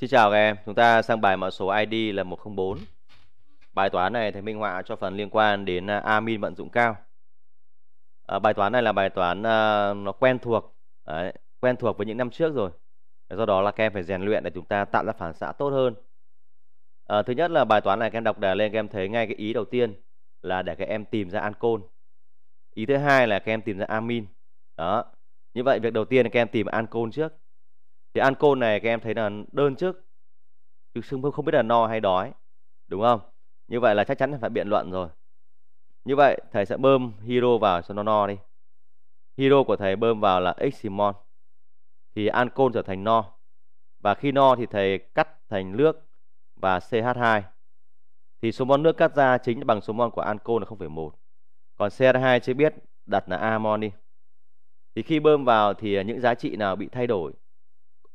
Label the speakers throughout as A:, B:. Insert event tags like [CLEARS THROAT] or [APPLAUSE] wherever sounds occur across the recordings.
A: Xin chào các em, chúng ta sang bài mã số ID là 104 Bài toán này thầy Minh họa cho phần liên quan đến à, amin vận dụng cao à, Bài toán này là bài toán à, nó quen thuộc Đấy, Quen thuộc với những năm trước rồi Do đó là các em phải rèn luyện để chúng ta tạo ra phản xạ tốt hơn à, Thứ nhất là bài toán này các em đọc đề lên các em thấy ngay cái ý đầu tiên Là để các em tìm ra ancol Ý thứ hai là các em tìm ra amin Đó Như vậy việc đầu tiên là các em tìm ancol trước thì ancol này các em thấy là đơn trước chứ xưng không biết là no hay đói đúng không như vậy là chắc chắn phải biện luận rồi như vậy thầy sẽ bơm hero vào cho nó no đi hero của thầy bơm vào là eximon thì ancol trở thành no và khi no thì thầy cắt thành nước và CH2 thì số mol nước cắt ra chính bằng số mol của ancol là 0,1 còn CH2 chưa biết đặt là amon đi thì khi bơm vào thì những giá trị nào bị thay đổi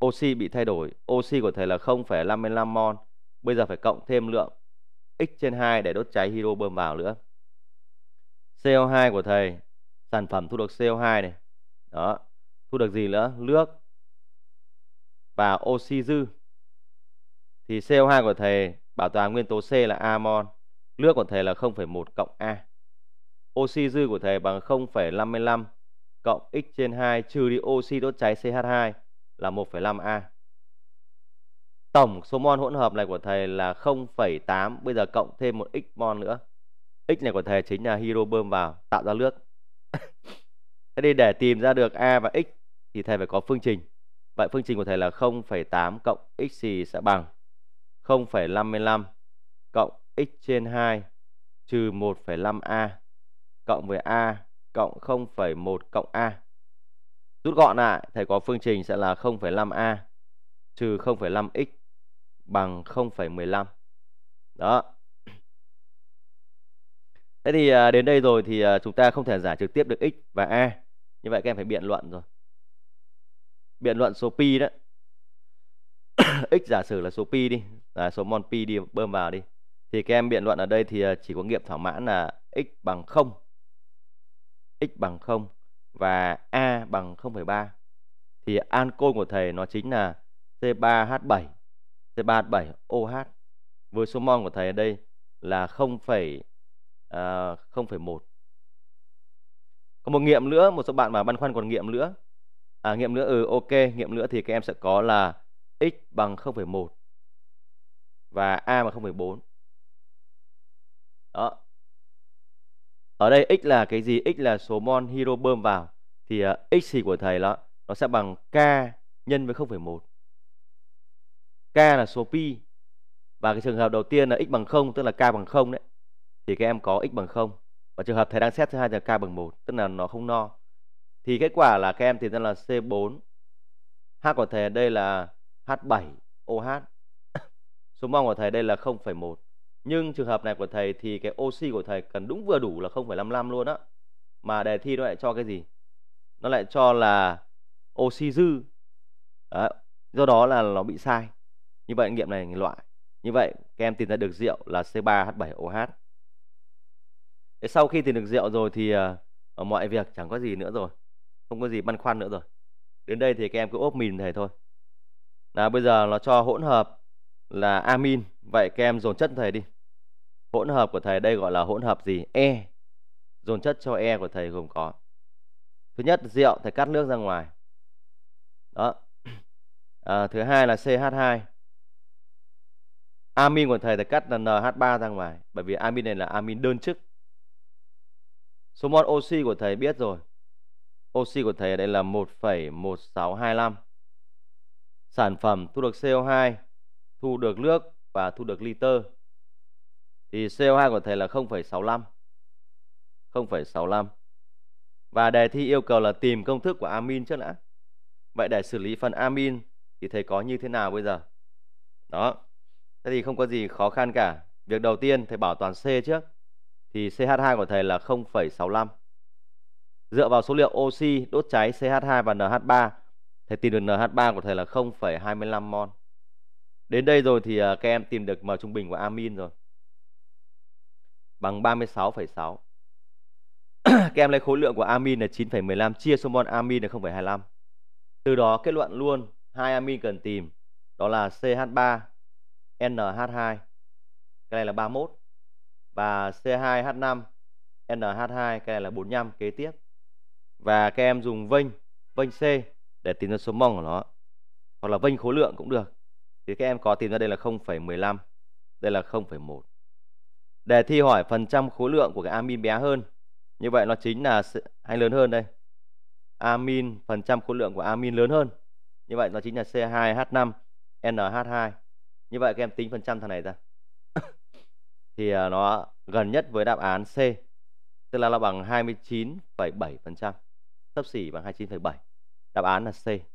A: oxy bị thay đổi oxy của thầy là 0,55 mol bây giờ phải cộng thêm lượng x trên 2 để đốt cháy hydro bơm vào nữa CO2 của thầy sản phẩm thu được CO2 này đó thu được gì nữa nước và oxy dư thì CO2 của thầy bảo toàn nguyên tố C là amon nước của thầy là 0,1 cộng A oxy dư của thầy bằng 0,55 cộng x trên 2 trừ đi oxy đốt cháy CH2 là 1,5A. Tổng số mol hỗn hợp này của thầy là 0,8, bây giờ cộng thêm một x mol nữa. X này của thầy chính là hydro bơm vào tạo ra nước. [LAUGHS] Thế thì để tìm ra được A và x thì thầy phải có phương trình. Vậy phương trình của thầy là 0,8 cộng x gì sẽ bằng 0,55 cộng x trên 2 trừ 1,5A cộng với A cộng 0,1 cộng A. Rút gọn lại, thầy có phương trình sẽ là 0,5A trừ 0,5x bằng 0,15. Đó. Thế thì à, đến đây rồi thì à, chúng ta không thể giải trực tiếp được x và a. Như vậy các em phải biện luận rồi. Biện luận số pi đó. [COUGHS] x giả sử là số pi đi, là số mol pi đi bơm vào đi. Thì các em biện luận ở đây thì à, chỉ có nghiệm thỏa mãn là x bằng 0. x bằng 0 và A bằng 0,3 thì ancol của thầy nó chính là C3H7 C3H7OH với số mol của thầy ở đây là 0, uh, 0,1 Có một nghiệm nữa, một số bạn mà băn khoăn còn nghiệm nữa À nghiệm nữa, ừ ok, nghiệm nữa thì các em sẽ có là x bằng 0,1 và a bằng 0,4 Đó, ở đây x là cái gì x là số mol hydro bơm vào thì uh, x của thầy đó nó sẽ bằng k nhân với 0,1 k là số pi và cái trường hợp đầu tiên là x bằng 0 tức là k bằng 0 đấy thì các em có x bằng 0 và trường hợp thầy đang xét thứ hai là k bằng 1 tức là nó không no thì kết quả là các em tìm ra là C4 H của thầy đây là H7 OH [COUGHS] số mol của thầy đây là 0,1 nhưng trường hợp này của thầy thì cái oxy của thầy cần đúng vừa đủ là 0,55 luôn á mà đề thi nó lại cho cái gì nó lại cho là oxy dư đó. do đó là nó bị sai như vậy nghiệm này loại như vậy các em tìm ra được rượu là C3H7OH Thế sau khi tìm được rượu rồi thì uh, mọi việc chẳng có gì nữa rồi không có gì băn khoăn nữa rồi đến đây thì các em cứ ốp mìn thầy thôi là bây giờ nó cho hỗn hợp là amin vậy các em dồn chất thầy đi Hỗn hợp của thầy đây gọi là hỗn hợp gì? E. Dồn chất cho E của thầy gồm có. Thứ nhất rượu thầy cắt nước ra ngoài. Đó. À, thứ hai là CH2. Amin của thầy thầy cắt là NH3 ra ngoài. Bởi vì amin này là amin đơn chức. Số mol oxy của thầy biết rồi. Oxy của thầy ở đây là 1,1625. Sản phẩm thu được CO2, thu được nước và thu được liter thì CO2 của thầy là 0,65 0,65 và đề thi yêu cầu là tìm công thức của amin trước đã vậy để xử lý phần amin thì thầy có như thế nào bây giờ đó thế thì không có gì khó khăn cả việc đầu tiên thầy bảo toàn C trước thì CH2 của thầy là 0,65 dựa vào số liệu oxy đốt cháy CH2 và NH3 thầy tìm được NH3 của thầy là 0,25 mol đến đây rồi thì à, các em tìm được m trung bình của amin rồi bằng 36,6. [CLEARS THROAT] các em lấy khối lượng của amin là 9,15 chia số mol amin là 0,25. Từ đó kết luận luôn hai amin cần tìm đó là CH3 NH2. Cái này là 31 và C2H5 NH2 cái này là 45 kế tiếp. Và các em dùng vênh vênh C để tìm ra số mol của nó hoặc là vênh khối lượng cũng được. Thì các em có tìm ra đây là 0,15, đây là 0,1 đề thi hỏi phần trăm khối lượng của cái amin bé hơn như vậy nó chính là hay lớn hơn đây amin phần trăm khối lượng của amin lớn hơn như vậy nó chính là C2H5 NH2 như vậy các em tính phần trăm thằng này ra [COUGHS] thì à, nó gần nhất với đáp án C tức là nó bằng 29,7% sấp xỉ bằng 29,7 đáp án là C